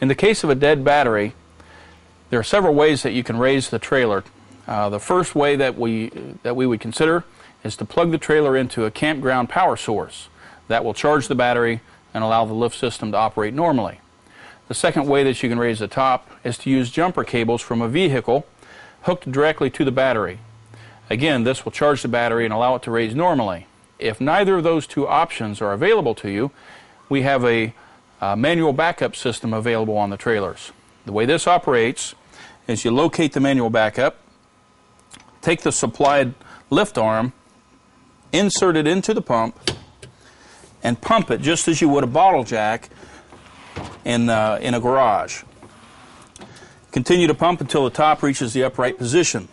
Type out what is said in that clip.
In the case of a dead battery, there are several ways that you can raise the trailer. Uh, the first way that we, that we would consider is to plug the trailer into a campground power source. That will charge the battery and allow the lift system to operate normally. The second way that you can raise the top is to use jumper cables from a vehicle hooked directly to the battery. Again, this will charge the battery and allow it to raise normally. If neither of those two options are available to you, we have a uh, manual backup system available on the trailers. The way this operates is you locate the manual backup, take the supplied lift arm, insert it into the pump, and pump it just as you would a bottle jack in, uh, in a garage. Continue to pump until the top reaches the upright position.